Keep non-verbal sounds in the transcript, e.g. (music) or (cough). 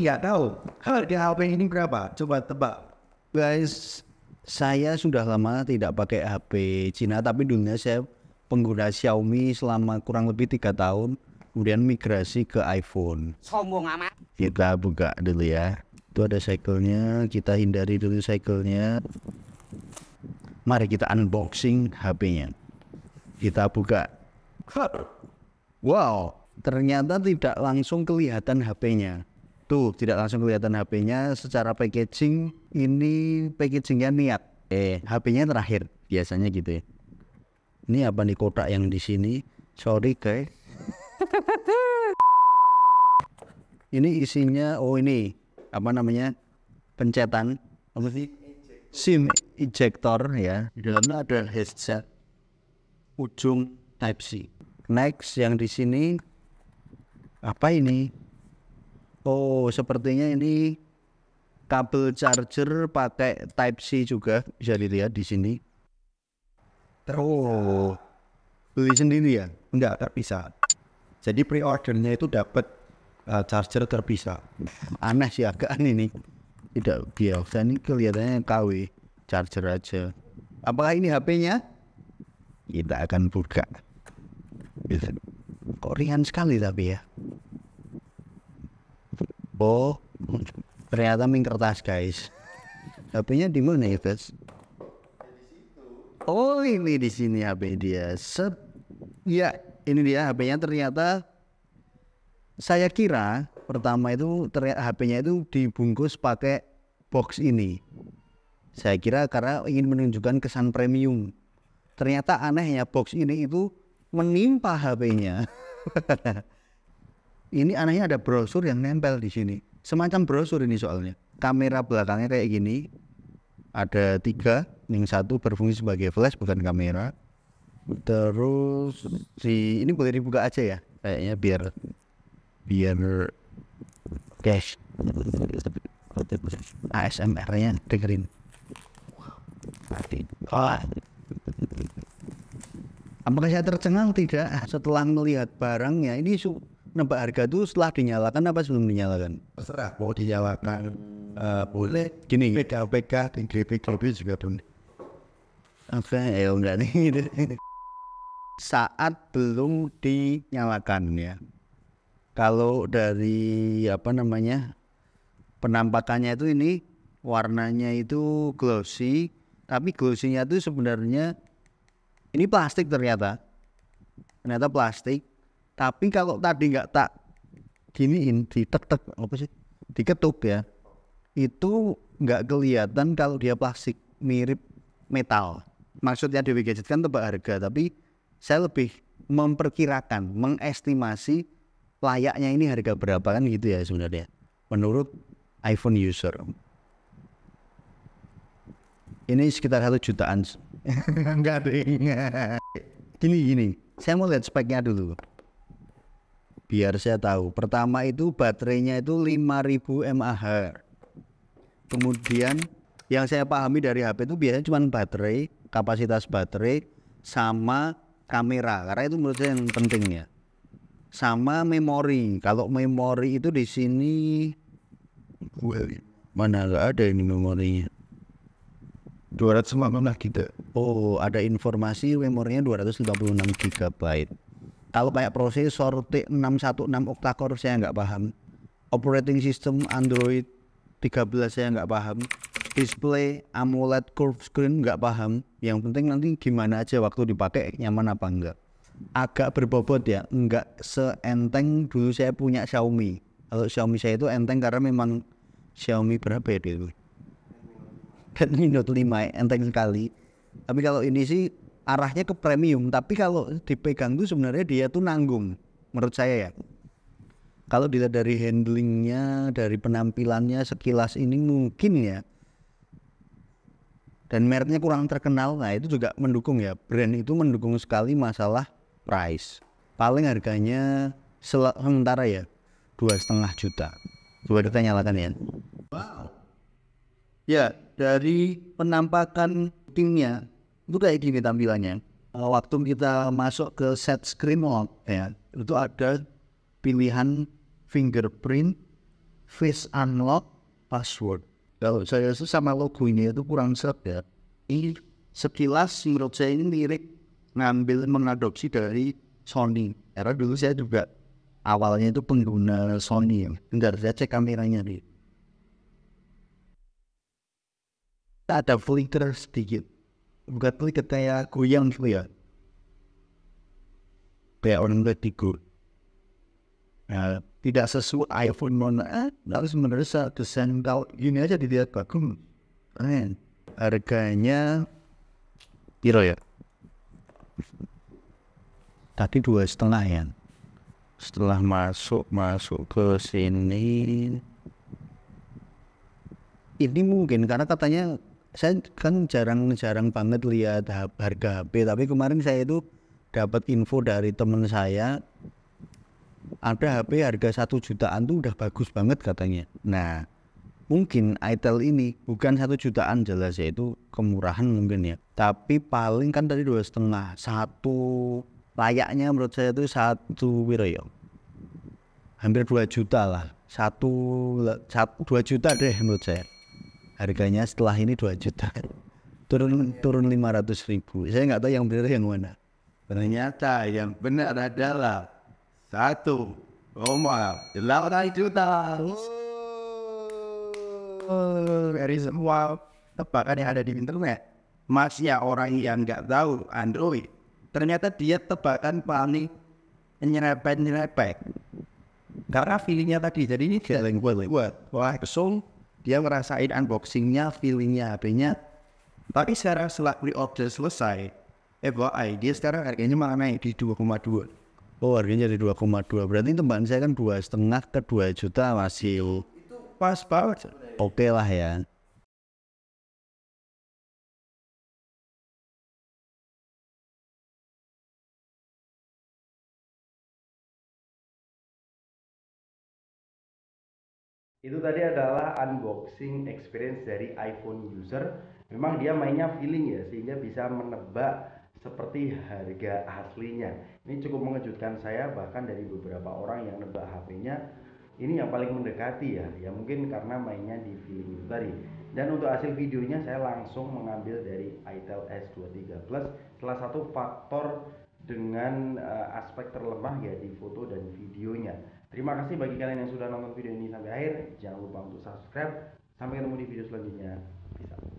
nggak iya, tahu kalau di HP ini berapa coba tebak guys saya sudah lama tidak pakai HP Cina tapi dulunya saya pengguna Xiaomi selama kurang lebih tiga tahun kemudian migrasi ke iPhone sombong amat kita buka dulu ya itu ada cyclenya kita hindari dulu cyclenya mari kita unboxing HP-nya kita buka wow ternyata tidak langsung kelihatan HP-nya itu tidak langsung kelihatan HP-nya secara packaging ini packagingnya niat eh HP-nya terakhir biasanya gitu ya ini apa nih kotak yang di sini sorry guys (laughs) ini isinya oh ini apa namanya pencetan apa sih SIM ejector ya di dalamnya ada headset ujung Type C next yang di sini apa ini Oh, sepertinya ini kabel charger pakai Type C juga bisa dilihat di sini. Terus beli sendiri ya? Enggak, terpisah. Jadi pre-ordernya itu dapat uh, charger terpisah. Aneh sih agak aneh nih. Tidak biasa ini kelihatannya KW charger aja. Apakah ini HP-nya? Kita akan buka. Kok ringan sekali tapi ya. Oh, ternyata Ming kertas guys. HP-nya di mana ya, guys? Oh, ini di sini HP dia. Sep. Ya, ini dia HP-nya ternyata saya kira pertama itu ternyata HP-nya itu dibungkus pakai box ini. Saya kira karena ingin menunjukkan kesan premium. Ternyata anehnya box ini itu menimpa HP-nya. (laughs) ini anehnya ada brosur yang nempel di sini semacam brosur ini soalnya kamera belakangnya kayak gini ada tiga yang satu berfungsi sebagai flash bukan kamera terus si ini boleh dibuka aja ya kayaknya biar biar cash ASMR nya dengerin apakah saya tercengang tidak setelah melihat barangnya ini Nampak harga itu setelah dinyalakan apa sebelum dinyalakan? Terserah, mau dinyalakan uh, boleh. Gini, PKPK dan GPKB juga boleh. Oke, okay, ya enggak nih. (laughs) Saat belum dinyalakan ya. Kalau dari apa namanya penampakannya itu ini warnanya itu glossy, tapi glossy-nya itu sebenarnya ini plastik ternyata. Ternyata plastik tapi kalau tadi nggak tak giniin, ditetek apa sih? Diketuk ya. Itu nggak kelihatan kalau dia plastik mirip metal. Maksudnya Dewi Gadget kan tebak harga, tapi saya lebih memperkirakan, mengestimasi layaknya ini harga berapa kan gitu ya sebenarnya. Menurut iPhone user. Ini sekitar satu jutaan. Enggak (laughs) ingat. Gini gini, saya mau lihat speknya dulu biar saya tahu. Pertama itu baterainya itu 5000 mAh. Kemudian yang saya pahami dari HP itu biasanya cuma baterai, kapasitas baterai sama kamera karena itu menurut saya yang penting ya. Sama memori. Kalau memori itu di sini mana nggak ada ini memorinya. 256 kita Oh, ada informasi memorinya 256 GB. Kalau kayak prosesor T616 octa-core saya nggak paham. Operating system Android 13 saya nggak paham. Display AMOLED curved screen nggak paham. Yang penting nanti gimana aja waktu dipakai nyaman apa enggak. Agak berbobot ya, nggak seenteng dulu saya punya Xiaomi. Kalau Xiaomi saya itu enteng karena memang Xiaomi berapa ya dulu? Redmi Note 5 enteng sekali. Tapi kalau ini sih arahnya ke premium tapi kalau dipegang tuh sebenarnya dia tuh nanggung menurut saya ya kalau dilihat dari handlingnya dari penampilannya sekilas ini mungkin ya dan mereknya kurang terkenal nah itu juga mendukung ya brand itu mendukung sekali masalah price paling harganya sementara ya dua setengah juta coba kita nyalakan ya wow ya dari penampakan timnya itu kayak gini tampilannya eh, waktu kita masuk ke set screen lock ya itu ada pilihan fingerprint face unlock password kalau saya itu sama logo ini itu kurang serap ya ini sekilas menurut saya ini mirip ngambil mengadopsi dari Sony era dulu saya juga awalnya itu pengguna Sony bentar saya cek kameranya nih ada filter sedikit bukan pelit kayak goyang gitu ya kayak orang vertigo nah, ya, tidak sesuai iPhone mana eh, harus meneruskan ke sandal ini aja dilihat bagus keren harganya piro ya tadi dua setengah ya setelah masuk masuk ke sini ini mungkin karena katanya saya kan jarang-jarang banget lihat harga HP tapi kemarin saya itu dapat info dari teman saya ada HP harga satu jutaan tuh udah bagus banget katanya nah mungkin Itel ini bukan satu jutaan jelas ya itu kemurahan mungkin ya tapi paling kan tadi dua setengah satu layaknya menurut saya itu satu wiroyo ya? hampir dua juta lah satu satu dua juta deh menurut saya harganya setelah ini 2 juta turun turun 500 ribu saya nggak tahu yang benar yang mana ternyata yang benar adalah satu koma delapan juta dari semua tebakan yang ada di internet masih orang yang nggak tahu Android ternyata dia tebakan paling nyerepet nyerepet karena feelingnya tadi jadi ini tidak buat buat langsung dia ngerasain unboxingnya, feelingnya HP-nya. Tapi secara setelah pre-order selesai, FYI eh, dia sekarang harganya malah naik di 2,2. Oh harganya di 2,2 berarti teman saya kan dua setengah ke 2 juta masih. Itu pas banget. Oke okay lah ya. itu tadi adalah unboxing experience dari iPhone user memang dia mainnya feeling ya sehingga bisa menebak seperti harga aslinya ini cukup mengejutkan saya bahkan dari beberapa orang yang nebak HP-nya ini yang paling mendekati ya ya mungkin karena mainnya di feeling itu tadi dan untuk hasil videonya saya langsung mengambil dari Itel S23 Plus salah satu faktor dengan eh, aspek terlemah ya di foto dan videonya Terima kasih bagi kalian yang sudah nonton video ini sampai akhir. Jangan lupa untuk subscribe. Sampai ketemu di video selanjutnya. Peace out.